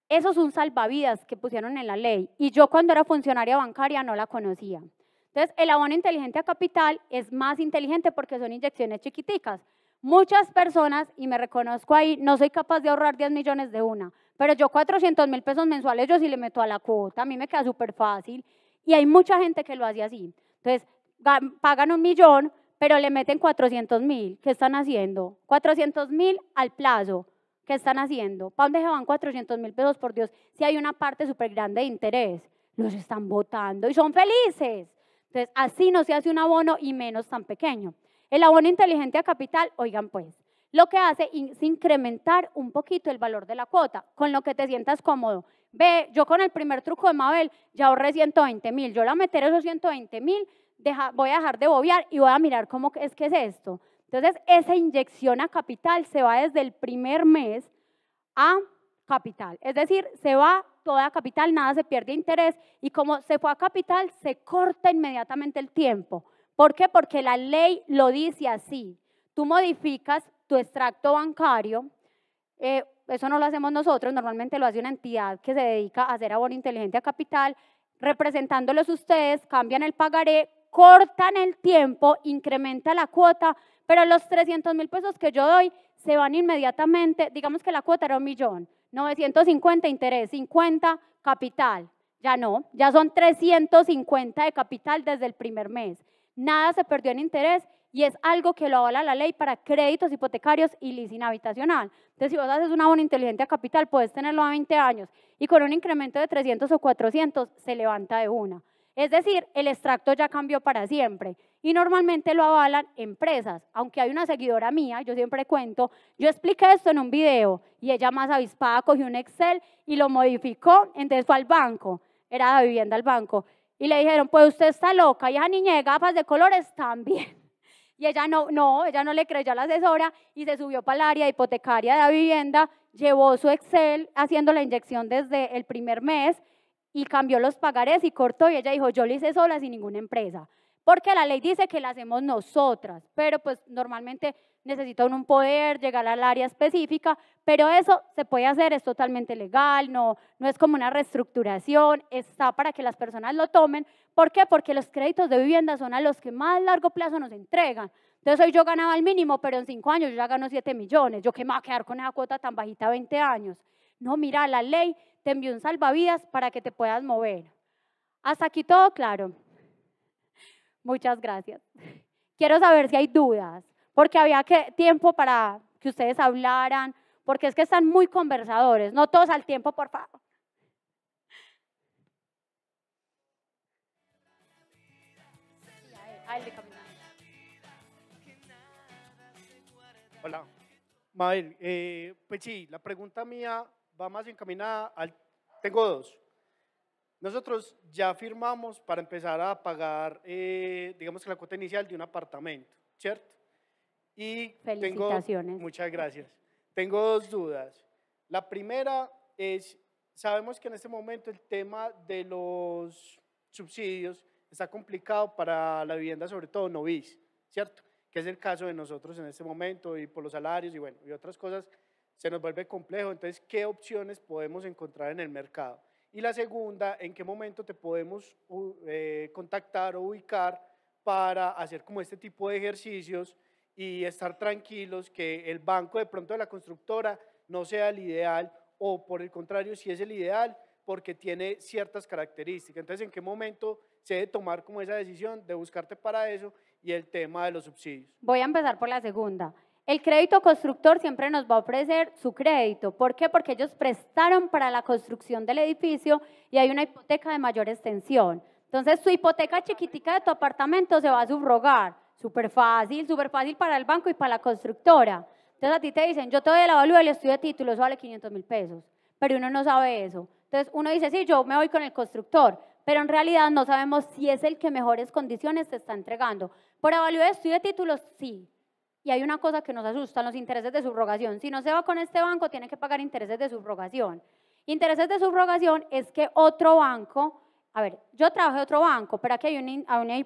Eso es salvavidas que pusieron en la ley. Y yo cuando era funcionaria bancaria no la conocía. Entonces, el abono inteligente a capital es más inteligente porque son inyecciones chiquiticas. Muchas personas, y me reconozco ahí, no soy capaz de ahorrar 10 millones de una, pero yo 400 mil pesos mensuales yo sí le meto a la cuota, a mí me queda súper fácil. Y hay mucha gente que lo hace así. Entonces, pagan un millón, pero le meten 400 mil. ¿Qué están haciendo? 400 mil al plazo. ¿Qué están haciendo? ¿Para dónde se van 400 mil pesos, por Dios? Si hay una parte súper grande de interés. Los están votando y son felices. Entonces, así no se hace un abono y menos tan pequeño. El abono inteligente a capital, oigan pues, lo que hace es incrementar un poquito el valor de la cuota, con lo que te sientas cómodo. Ve, yo con el primer truco de Mabel ya ahorré 120 mil, yo la meteré esos 120 mil voy a dejar de bobear y voy a mirar cómo es que es esto. Entonces, esa inyección a capital se va desde el primer mes a capital. Es decir, se va toda capital, nada se pierde interés y como se fue a capital, se corta inmediatamente el tiempo. ¿Por qué? Porque la ley lo dice así. Tú modificas tu extracto bancario. Eh, eso no lo hacemos nosotros, normalmente lo hace una entidad que se dedica a hacer abono inteligente a capital. Representándolos ustedes, cambian el pagaré, cortan el tiempo, incrementa la cuota, pero los 300 mil pesos que yo doy se van inmediatamente, digamos que la cuota era un millón, 950 interés, 50 capital, ya no, ya son 350 de capital desde el primer mes. Nada se perdió en interés y es algo que lo avala la ley para créditos hipotecarios y leasing habitacional. Entonces, si vos haces una inteligente a capital, puedes tenerlo a 20 años y con un incremento de 300 o 400 se levanta de una. Es decir, el extracto ya cambió para siempre y normalmente lo avalan empresas. Aunque hay una seguidora mía, yo siempre cuento, yo expliqué esto en un video y ella más avispada cogió un Excel y lo modificó, entonces fue al banco, era la vivienda al banco, y le dijeron, pues usted está loca, y esa niña de gafas de colores también. Y ella no, no, ella no le creyó a la asesora y se subió para el área hipotecaria de la vivienda, llevó su Excel haciendo la inyección desde el primer mes y cambió los pagarés y cortó y ella dijo, yo lo hice sola sin ninguna empresa. Porque la ley dice que la hacemos nosotras, pero pues normalmente necesito un poder, llegar al área específica, pero eso se puede hacer, es totalmente legal, no, no es como una reestructuración, está para que las personas lo tomen. ¿Por qué? Porque los créditos de vivienda son a los que más largo plazo nos entregan. Entonces hoy yo ganaba el mínimo, pero en cinco años yo ya gano siete millones, yo qué me a quedar con esa cuota tan bajita 20 años. No, mira, la ley te envió un salvavidas para que te puedas mover. Hasta aquí todo claro. Muchas gracias. Quiero saber si hay dudas, porque había que, tiempo para que ustedes hablaran, porque es que están muy conversadores, no todos al tiempo, por favor. Hola. Mabel, eh, pues sí, la pregunta mía va más encaminada al... Tengo dos. Nosotros ya firmamos para empezar a pagar, eh, digamos que la cuota inicial de un apartamento, ¿cierto? Y Felicitaciones. Tengo, muchas gracias. Tengo dos dudas. La primera es, sabemos que en este momento el tema de los subsidios está complicado para la vivienda, sobre todo novis, ¿cierto? Que es el caso de nosotros en este momento y por los salarios y bueno, y otras cosas se nos vuelve complejo. Entonces, ¿qué opciones podemos encontrar en el mercado? Y la segunda, ¿en qué momento te podemos eh, contactar o ubicar para hacer como este tipo de ejercicios y estar tranquilos que el banco de pronto de la constructora no sea el ideal o por el contrario, si es el ideal, porque tiene ciertas características. Entonces, ¿en qué momento se debe tomar como esa decisión de buscarte para eso y el tema de los subsidios? Voy a empezar por la segunda. El crédito constructor siempre nos va a ofrecer su crédito. ¿Por qué? Porque ellos prestaron para la construcción del edificio y hay una hipoteca de mayor extensión. Entonces, su hipoteca chiquitica de tu apartamento se va a subrogar. Súper fácil, súper fácil para el banco y para la constructora. Entonces, a ti te dicen, yo te doy la valúa del estudio de títulos vale 500 mil pesos. Pero uno no sabe eso. Entonces, uno dice, sí, yo me voy con el constructor. Pero en realidad no sabemos si es el que mejores condiciones te está entregando. Por la estudio de títulos, sí y hay una cosa que nos asusta, los intereses de subrogación. Si no se va con este banco, tiene que pagar intereses de subrogación. Intereses de subrogación es que otro banco, a ver, yo trabajé otro banco, pero aquí hay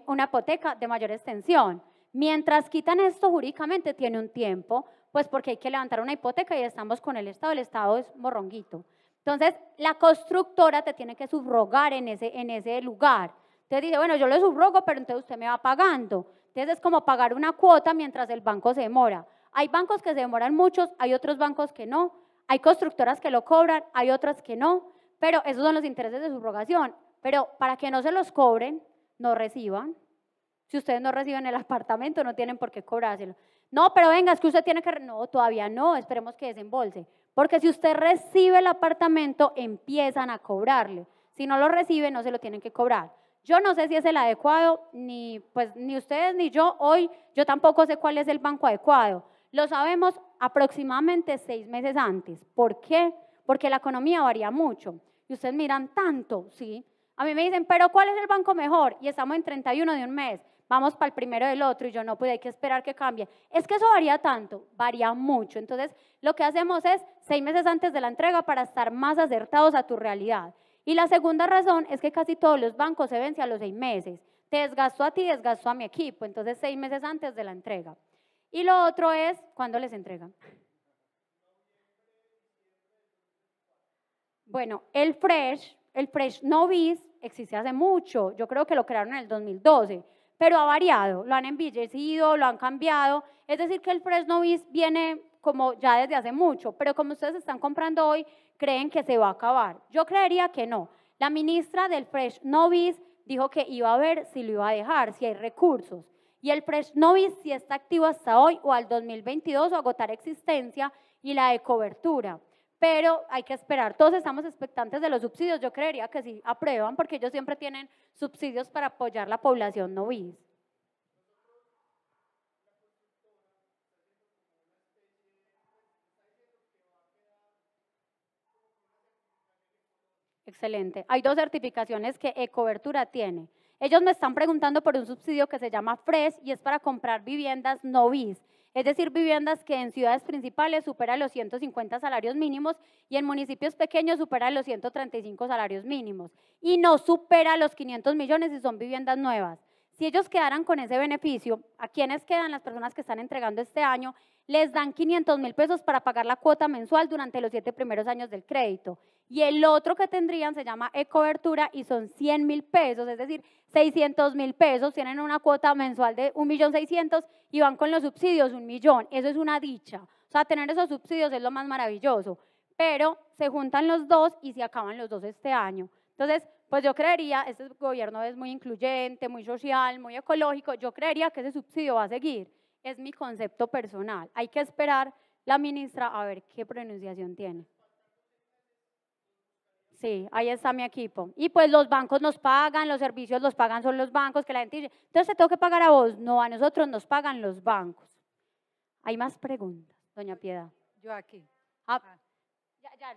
una, hipoteca de mayor extensión. Mientras quitan esto jurídicamente tiene un tiempo, pues porque hay que levantar una hipoteca y estamos con el Estado, el Estado es morronguito. Entonces, la constructora te tiene que subrogar en ese, en ese lugar. te dice, bueno, yo le subrogo, pero entonces usted me va pagando. Entonces es como pagar una cuota mientras el banco se demora. Hay bancos que se demoran muchos, hay otros bancos que no, hay constructoras que lo cobran, hay otras que no, pero esos son los intereses de subrogación. Pero para que no se los cobren, no reciban. Si ustedes no reciben el apartamento, no tienen por qué cobrárselo. No, pero venga, es que usted tiene que... No, todavía no, esperemos que desembolse. Porque si usted recibe el apartamento, empiezan a cobrarle. Si no lo recibe, no se lo tienen que cobrar. Yo no sé si es el adecuado, pues, ni, ustedes ni yo hoy, yo tampoco sé cuál es el banco adecuado. Lo sabemos aproximadamente seis meses antes. ¿Por qué? Porque la economía varía mucho. Y ustedes miran tanto, ¿sí? A mí me dicen, pero ¿cuál es el banco mejor? Y estamos en 31 de un mes, vamos para el primero del otro y yo no pude, hay que esperar que cambie. Es que eso varía tanto, varía mucho. Entonces, lo que hacemos es seis meses antes de la entrega para estar más acertados a tu realidad. Y la segunda razón es que casi todos los bancos se vencen a los seis meses. Te desgastó a ti, desgastó a mi equipo, entonces seis meses antes de la entrega. Y lo otro es, ¿cuándo les entregan? Bueno, el Fresh, el Fresh novis existe hace mucho, yo creo que lo crearon en el 2012, pero ha variado, lo han embellecido, lo han cambiado, es decir que el Fresh novis viene como ya desde hace mucho, pero como ustedes están comprando hoy, creen que se va a acabar. Yo creería que no. La ministra del Fresh Novice dijo que iba a ver si lo iba a dejar, si hay recursos. Y el Fresh Novice si está activo hasta hoy o al 2022 o agotar existencia y la de cobertura. Pero hay que esperar. Todos estamos expectantes de los subsidios. Yo creería que sí aprueban porque ellos siempre tienen subsidios para apoyar la población novice. Excelente. Hay dos certificaciones que Ecobertura tiene. Ellos me están preguntando por un subsidio que se llama FRES y es para comprar viviendas no es decir, viviendas que en ciudades principales superan los 150 salarios mínimos y en municipios pequeños superan los 135 salarios mínimos y no supera los 500 millones y son viviendas nuevas. Si ellos quedaran con ese beneficio, ¿a quiénes quedan las personas que están entregando este año? les dan 500 mil pesos para pagar la cuota mensual durante los siete primeros años del crédito. Y el otro que tendrían se llama e-cobertura y son 100 mil pesos, es decir, 600 mil pesos. Tienen una cuota mensual de 1.600.000 y van con los subsidios un millón. Eso es una dicha. O sea, tener esos subsidios es lo más maravilloso. Pero se juntan los dos y se acaban los dos este año. Entonces, pues yo creería, este gobierno es muy incluyente, muy social, muy ecológico, yo creería que ese subsidio va a seguir es mi concepto personal. Hay que esperar la ministra a ver qué pronunciación tiene. Sí, ahí está mi equipo. Y pues los bancos nos pagan, los servicios los pagan son los bancos, que la gente dice, entonces te tengo que pagar a vos. No, a nosotros nos pagan los bancos. Hay más preguntas, doña Piedad. Yo aquí. Ah. Ah.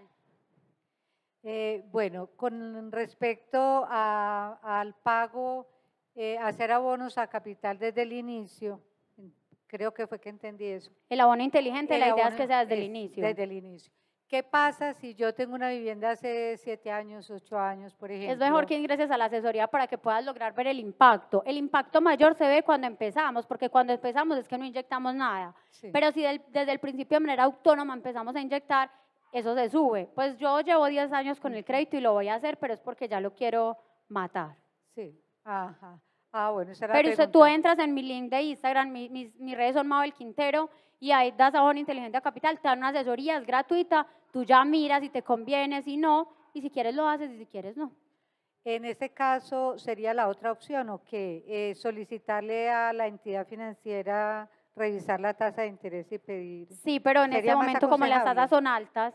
Eh, bueno, con respecto al pago, eh, hacer abonos a capital desde el inicio, Creo que fue que entendí eso. El abono inteligente, la idea es que sea desde el inicio. Desde el inicio. ¿Qué pasa si yo tengo una vivienda hace siete años, ocho años, por ejemplo? Es mejor que ingreses a la asesoría para que puedas lograr ver el impacto. El impacto mayor se ve cuando empezamos, porque cuando empezamos es que no inyectamos nada. Pero si desde el principio de manera autónoma empezamos a inyectar, eso se sube. Pues yo llevo 10 años con el crédito y lo voy a hacer, pero es porque ya lo quiero matar. Sí, ajá. Ah, bueno, Pero tú entras en mi link de Instagram, mis, redes son Mabel Quintero y ahí das a Inteligente Capital, te dan una asesoría, es gratuita, tú ya miras si te conviene, si no, y si quieres lo haces y si quieres no. En ese caso sería la otra opción, ¿o qué? Eh, solicitarle a la entidad financiera revisar la tasa de interés y pedir. Sí, pero en ese momento como las tasas son altas,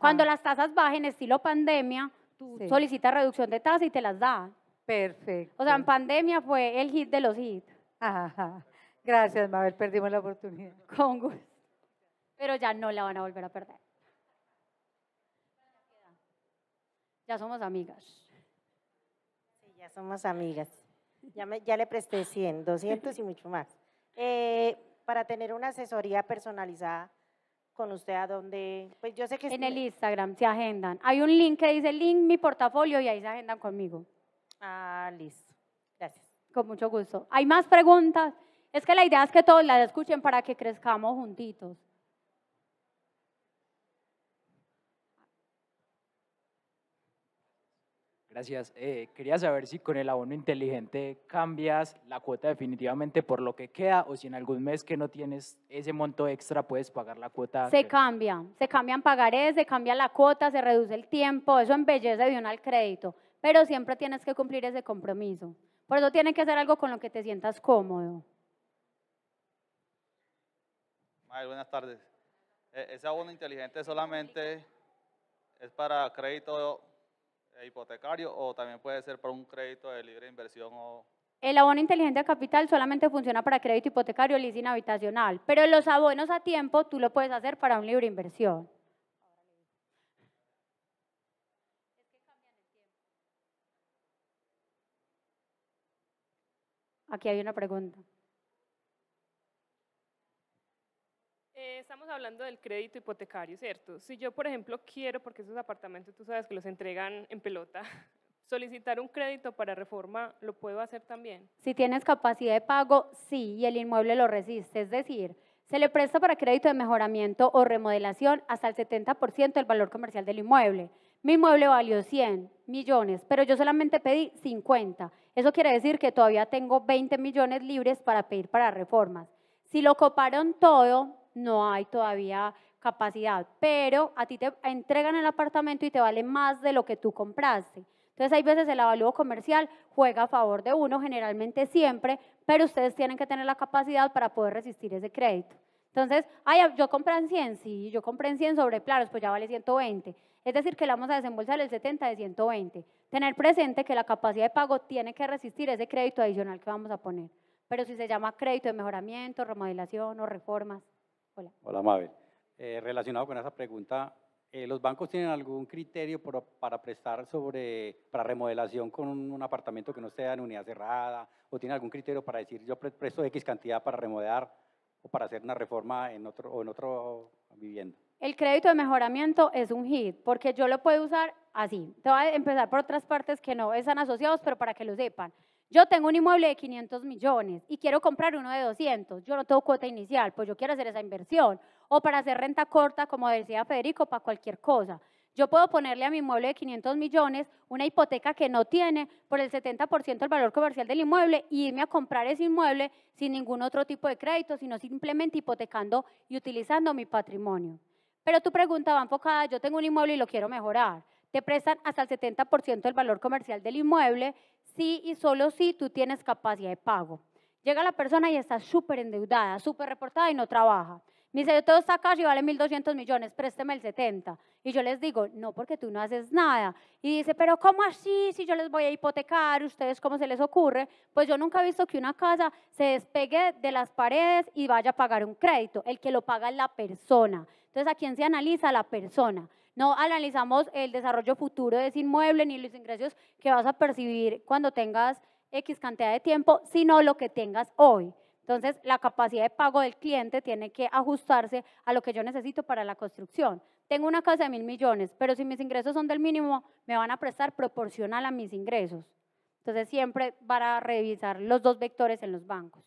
cuando las tasas bajen estilo pandemia, tú solicitas reducción de tasa y te las da. Perfecto. O sea, en pandemia fue el hit de los hits. Ajá. Gracias, Mabel, perdimos la oportunidad. Con gusto. Pero ya no la van a volver a perder. Ya somos amigas. Sí, ya somos amigas. Ya, le presté 100, 200 y mucho más. Eh, para tener una asesoría personalizada con usted, ¿a dónde? Pues yo sé que... En el Instagram se agendan. Hay un link que dice link mi portafolio y ahí se agendan conmigo. Ah, listo. Gracias. Con mucho gusto. ¿Hay más preguntas? Es que la idea es que todos las escuchen para que crezcamos juntitos. Gracias. Eh, quería saber si con el abono inteligente cambias la cuota definitivamente por lo que queda o si en algún mes que no tienes ese monto extra puedes pagar la cuota. Se cambia, se cambian pagares se cambia la cuota, se reduce el tiempo, eso embellece de un al crédito pero siempre tienes que cumplir ese compromiso. Por eso tiene que hacer algo con lo que te sientas cómodo. May, buenas tardes. E, ese abono inteligente solamente es para crédito eh, hipotecario o también puede ser para un crédito de libre inversión o el abono inteligente de capital solamente funciona para crédito hipotecario, leasing habitacional, pero los abonos a tiempo tú lo puedes hacer para un libre inversión. Aquí hay una pregunta. Eh, estamos hablando del crédito hipotecario, ¿cierto? Si yo, por ejemplo, quiero, porque esos apartamentos tú sabes que los entregan en pelota, solicitar un crédito para reforma, ¿lo puedo hacer también? Si tienes capacidad de pago, sí, y el inmueble lo resiste. Es decir, se le presta para crédito de mejoramiento o remodelación hasta el 70% del valor comercial del inmueble. Mi inmueble valió 100 millones, pero yo solamente pedí 50 eso quiere decir que todavía tengo 20 millones libres para pedir para reformas. Si lo coparon todo, no hay todavía capacidad, pero a ti te entregan el apartamento y te vale más de lo que tú compraste. Entonces hay veces el avalúo comercial juega a favor de uno, generalmente siempre, pero ustedes tienen que tener la capacidad para poder resistir ese crédito. Entonces, ay, yo compré en 100, sí, yo compré en 100 sobre planos, pues ya vale 120. Es decir, que le vamos a desembolsar el 70 de 120. Tener presente que la capacidad de pago tiene que resistir ese crédito adicional que vamos a poner. Pero si se llama crédito de mejoramiento, remodelación o reformas. Hola. Hola, Mabel. Eh, relacionado con esa pregunta, eh, ¿los bancos tienen algún criterio para prestar sobre, para remodelación con un, apartamento que no sea en unidad cerrada? ¿O tienen algún criterio para decir yo presto X cantidad para remodelar o para hacer una reforma en otro, en otra vivienda? el crédito de mejoramiento es un hit, porque yo lo puedo usar así. Te voy a empezar por otras partes que no están asociados, pero para que lo sepan. Yo tengo un inmueble de 500 millones y quiero comprar uno de 200. Yo no tengo cuota inicial, pues yo quiero hacer esa inversión. O para hacer renta corta, como decía Federico, para cualquier cosa. Yo puedo ponerle a mi inmueble de 500 millones una hipoteca que no tiene por el 70% del valor comercial del inmueble e irme a comprar ese inmueble sin ningún otro tipo de crédito, sino simplemente hipotecando y utilizando mi patrimonio. Pero tu pregunta va enfocada, yo tengo un inmueble y lo quiero mejorar. Te prestan hasta el 70% del valor comercial del inmueble, sí y solo si tú tienes capacidad de pago. Llega la persona y está súper endeudada, súper reportada y no trabaja. Me dice, yo todo está casa y vale 1.200 millones, présteme el 70. Y yo les digo, no, porque tú no haces nada. Y dice, pero ¿cómo así? Si yo les voy a hipotecar, ¿ustedes cómo se les ocurre? Pues yo nunca he visto que una casa se despegue de las paredes y vaya a pagar un crédito. El que lo paga es la persona. Entonces, ¿a quién se analiza? la persona. No analizamos el desarrollo futuro de ese inmueble ni los ingresos que vas a percibir cuando tengas X cantidad de tiempo, sino lo que tengas hoy. Entonces, la capacidad de pago del cliente tiene que ajustarse a lo que yo necesito para la construcción. Tengo una casa de mil millones, pero si mis ingresos son del mínimo, me van a prestar proporcional a mis ingresos. Entonces, siempre van a revisar los dos vectores en los bancos.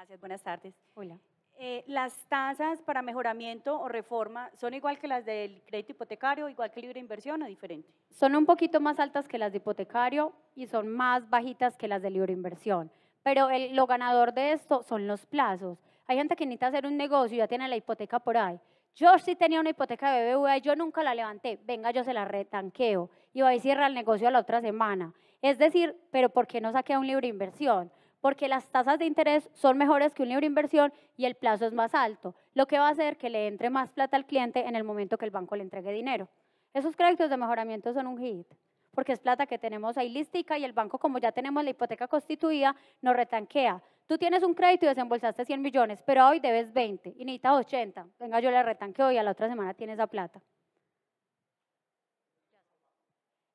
Gracias, buenas tardes. Hola. Eh, ¿Las tasas para mejoramiento o reforma son igual que las del crédito hipotecario, igual que libre inversión o diferente? Son un poquito más altas que las de hipotecario y son más bajitas que las de libre inversión. Pero lo ganador de esto son los plazos. Hay gente que necesita hacer un negocio y ya tiene la hipoteca por ahí. Yo sí tenía una hipoteca de BBVA y yo nunca la levanté. Venga, yo se la retanqueo y voy a cerrar el negocio a la otra semana. Es decir, pero ¿por qué no saqué un libre inversión? porque las tasas de interés son mejores que un libro de inversión y el plazo es más alto, lo que va a hacer que le entre más plata al cliente en el momento que el banco le entregue dinero. Esos créditos de mejoramiento son un hit, porque es plata que tenemos ahí listica y el banco, como ya tenemos la hipoteca constituida, nos retanquea. Tú tienes un crédito y desembolsaste 100 millones, pero hoy debes 20 y necesitas 80. Venga, yo le retanqueo y a la otra semana tienes la plata.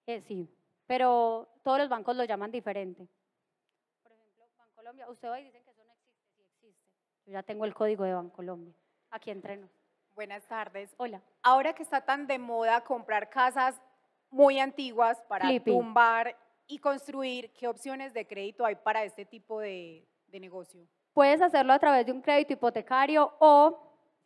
Eh, sí, pero todos los bancos lo llaman diferente dicen que eso no existe, existe. Yo ya tengo el código de Bancolombia. Aquí entreno. Buenas tardes. Hola. Ahora que está tan de moda comprar casas muy antiguas para tumbar y construir, ¿qué opciones de crédito hay para este tipo de, negocio? Puedes hacerlo a través de un crédito hipotecario o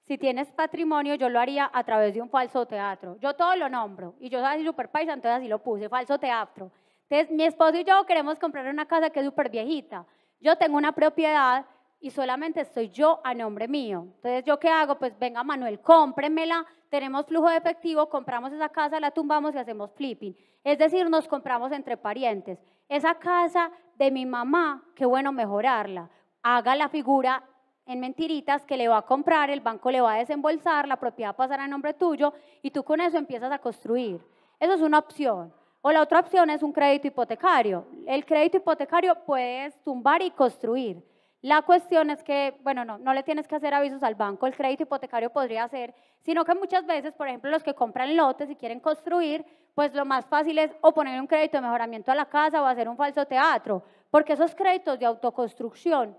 si tienes patrimonio, yo lo haría a través de un falso teatro. Yo todo lo nombro y yo soy super paisa, entonces así lo puse, falso teatro. Entonces, mi esposo y yo queremos comprar una casa que es súper viejita yo tengo una propiedad y solamente estoy yo a nombre mío. Entonces, ¿yo qué hago? Pues venga Manuel, cómpremela, tenemos flujo de efectivo, compramos esa casa, la tumbamos y hacemos flipping. Es decir, nos compramos entre parientes. Esa casa de mi mamá, qué bueno mejorarla. Haga la figura en mentiritas que le va a comprar, el banco le va a desembolsar, la propiedad pasará a nombre tuyo y tú con eso empiezas a construir. Eso es una opción. O la otra opción es un crédito hipotecario. El crédito hipotecario puedes tumbar y construir. La cuestión es que, bueno, no, no le tienes que hacer avisos al banco, el crédito hipotecario podría hacer, sino que muchas veces, por ejemplo, los que compran lotes y quieren construir, pues lo más fácil es o poner un crédito de mejoramiento a la casa o hacer un falso teatro, porque esos créditos de autoconstrucción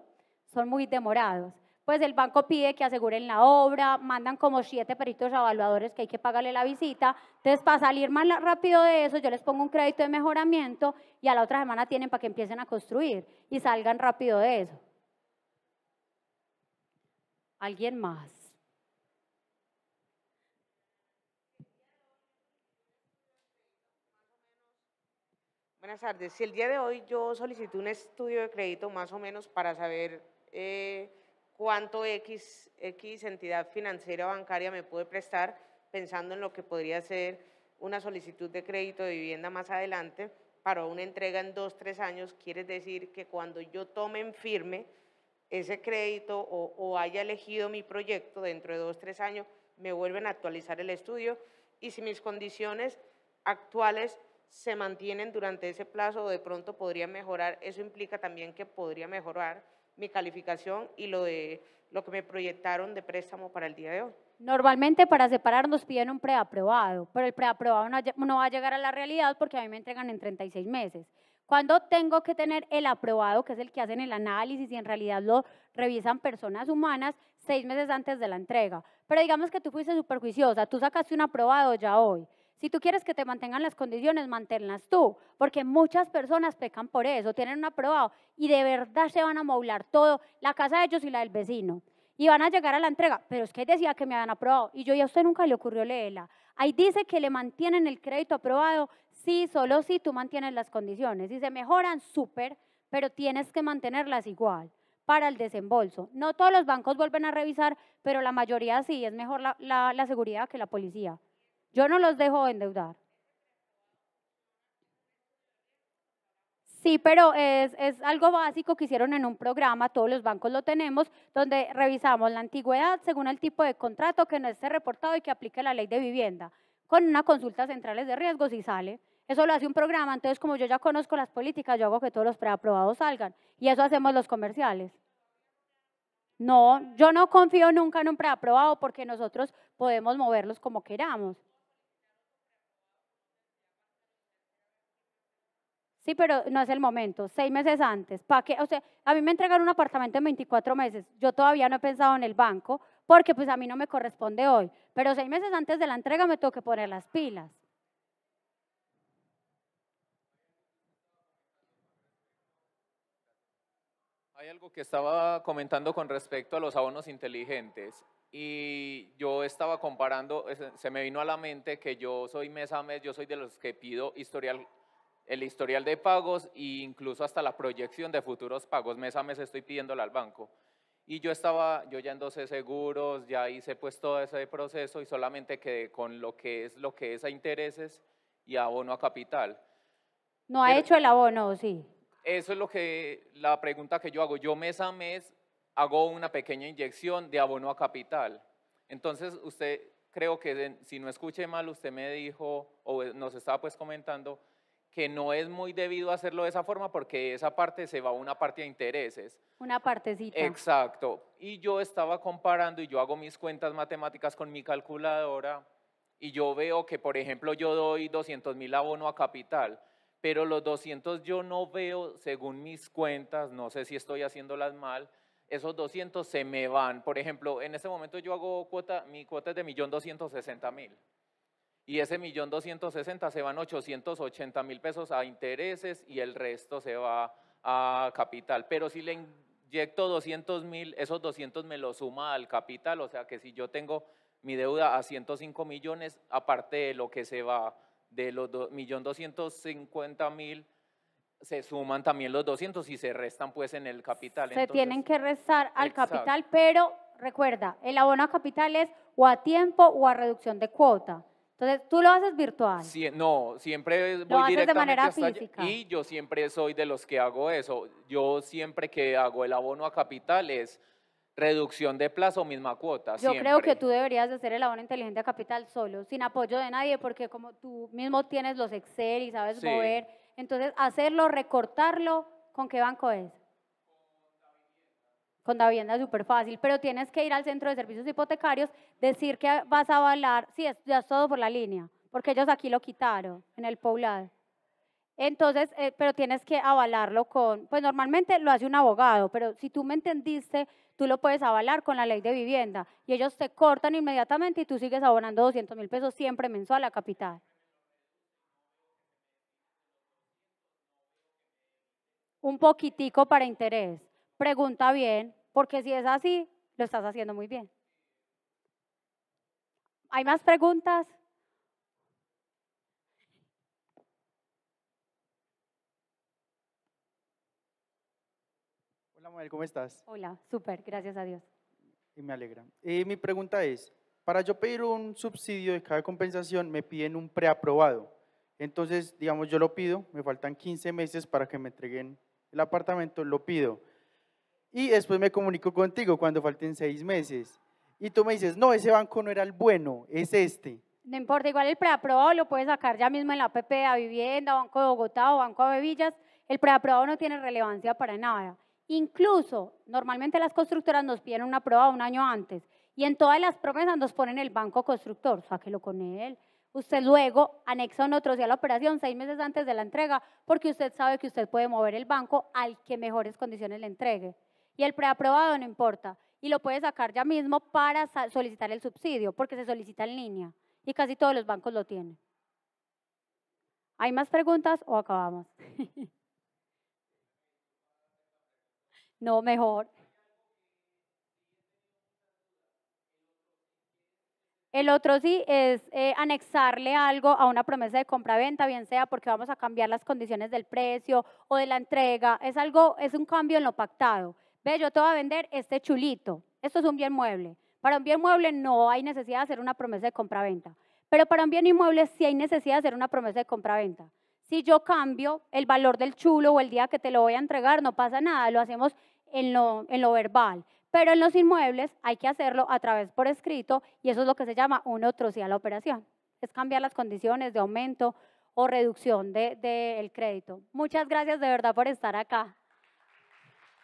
son muy demorados pues el banco pide que aseguren la obra, mandan como siete peritos evaluadores que hay que pagarle la visita. Entonces, para salir más rápido de eso, yo les pongo un crédito de mejoramiento y a la otra semana tienen para que empiecen a construir y salgan rápido de eso. ¿Alguien más? Buenas tardes. Si el día de hoy yo solicité un estudio de crédito más o menos para saber eh, cuánto X, X entidad financiera bancaria me puede prestar, pensando en lo que podría ser una solicitud de crédito de vivienda más adelante para una entrega en dos, tres años, quiere decir que cuando yo tome en firme ese crédito o, haya elegido mi proyecto dentro de dos, tres años, me vuelven a actualizar el estudio y si mis condiciones actuales se mantienen durante ese plazo o de pronto podría mejorar, eso implica también que podría mejorar mi calificación y lo de lo que me proyectaron de préstamo para el día de hoy. Normalmente para separarnos piden un preaprobado, pero el preaprobado no va a llegar a la realidad porque a mí me entregan en 36 meses. Cuando tengo que tener el aprobado, que es el que hacen el análisis y en realidad lo revisan personas humanas seis meses antes de la entrega? Pero digamos que tú fuiste superjuiciosa, tú sacaste un aprobado ya hoy si tú quieres que te mantengan las condiciones, manténlas tú, porque muchas personas pecan por eso, tienen un aprobado y de verdad se van a moblar todo, la casa de ellos y la del vecino. Y van a llegar a la entrega, pero es que decía que me habían aprobado y yo ya a usted nunca le ocurrió leerla. Ahí dice que le mantienen el crédito aprobado, sí, solo si tú mantienes las condiciones. Y se mejoran, súper, pero tienes que mantenerlas igual para el desembolso. No todos los bancos vuelven a revisar, pero la mayoría sí, es mejor la seguridad que la policía. Yo no los dejo endeudar. Sí, pero es, algo básico que hicieron en un programa, todos los bancos lo tenemos, donde revisamos la antigüedad según el tipo de contrato que no esté reportado y que aplique la ley de vivienda, con una consulta centrales de riesgos y sale. Eso lo hace un programa, entonces como yo ya conozco las políticas, yo hago que todos los preaprobados salgan y eso hacemos los comerciales. No, yo no confío nunca en un preaprobado porque nosotros podemos moverlos como queramos. pero no es el momento, seis meses antes. ¿Para qué? O sea, a mí me entregaron un apartamento en 24 meses. Yo todavía no he pensado en el banco porque pues a mí no me corresponde hoy. Pero seis meses antes de la entrega me tengo que poner las pilas. Hay algo que estaba comentando con respecto a los abonos inteligentes y yo estaba comparando, se me vino a la mente que yo soy mes a mes, yo soy de los que pido historial el historial de pagos e incluso hasta la proyección de futuros pagos. Mes a mes estoy pidiéndole al banco. Y yo estaba, yo ya 12 seguros, ya hice pues todo ese proceso y solamente quedé con lo que es, lo que es a intereses y abono a capital. ¿No ha hecho el abono, sí? Eso es lo que, la pregunta que yo hago. Yo mes a mes hago una pequeña inyección de abono a capital. Entonces, usted, creo que si no escuché mal, usted me dijo, o nos estaba pues comentando, que no es muy debido hacerlo de esa forma porque esa parte se va a una parte de intereses. Una partecita. Exacto. Y yo estaba comparando y yo hago mis cuentas matemáticas con mi calculadora y yo veo que, por ejemplo, yo doy 200 mil abono a capital, pero los 200 yo no veo, según mis cuentas, no sé si estoy haciéndolas mal, esos 200 se me van. Por ejemplo, en este momento yo hago cuota, mi cuota es de 1.260.000. Y ese millón doscientos se van 880 mil pesos a intereses y el resto se va a capital. Pero si le inyecto 200 mil, esos 200 me lo suma al capital, o sea que si yo tengo mi deuda a 105 millones, aparte de lo que se va de los mil se suman también los 200 y se restan pues en el capital. Se tienen que restar al capital, pero recuerda, el abono a capital es o a tiempo o a reducción de cuota. Entonces, tú lo haces virtual. no, siempre voy lo haces de manera física. y yo siempre soy de los que hago eso. Yo siempre que hago el abono a capital es reducción de plazo, misma cuota. Yo creo que tú deberías hacer el abono inteligente a capital solo, sin apoyo de nadie, porque como tú mismo tienes los Excel y sabes mover, entonces hacerlo, recortarlo, ¿con qué banco es? Con vivienda es súper fácil, pero tienes que ir al centro de servicios hipotecarios, decir que vas a avalar, sí, es, ya todo por la línea, porque ellos aquí lo quitaron en el poblado. Entonces, eh, pero tienes que avalarlo con, pues normalmente lo hace un abogado, pero si tú me entendiste, tú lo puedes avalar con la ley de vivienda y ellos te cortan inmediatamente y tú sigues abonando 200 mil pesos siempre mensual a capital. Un poquitico para interés pregunta bien, porque si es así, lo estás haciendo muy bien. ¿Hay más preguntas? Hola, ¿cómo estás? Hola, súper, gracias a Dios. Y me alegra. Y eh, mi pregunta es, para yo pedir un subsidio de cada compensación me piden un preaprobado. Entonces, digamos, yo lo pido, me faltan 15 meses para que me entreguen el apartamento, lo pido y después me comunico contigo cuando falten seis meses. Y tú me dices, no, ese banco no era el bueno, es este. No importa, igual el preaprobado lo puedes sacar ya mismo en la APP de Vivienda, Banco de Bogotá o Banco de Villas. El preaprobado no tiene relevancia para nada. Incluso, normalmente las constructoras nos piden una aprobado un año antes y en todas las promesas nos ponen el banco constructor, sáquelo con él. Usted luego anexa un otro día la operación seis meses antes de la entrega porque usted sabe que usted puede mover el banco al que mejores condiciones le entregue y el preaprobado no importa. Y lo puede sacar ya mismo para solicitar el subsidio, porque se solicita en línea y casi todos los bancos lo tienen. ¿Hay más preguntas o acabamos? no, mejor. El otro sí es eh, anexarle algo a una promesa de compra-venta, bien sea porque vamos a cambiar las condiciones del precio o de la entrega. Es algo, es un cambio en lo pactado ve, yo te voy a vender este chulito, esto es un bien mueble. Para un bien mueble no hay necesidad de hacer una promesa de compraventa, pero para un bien inmueble sí hay necesidad de hacer una promesa de compraventa. Si yo cambio el valor del chulo o el día que te lo voy a entregar, no pasa nada, lo hacemos en lo, verbal. Pero en los inmuebles hay que hacerlo a través por escrito y eso es lo que se llama una atrocidad a la operación. Es cambiar las condiciones de aumento o reducción del crédito. Muchas gracias de verdad por estar acá.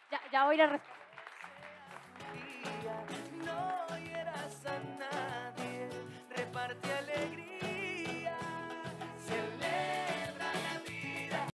Ya, ya voy a ir No hieras a nadie, reparte alegría.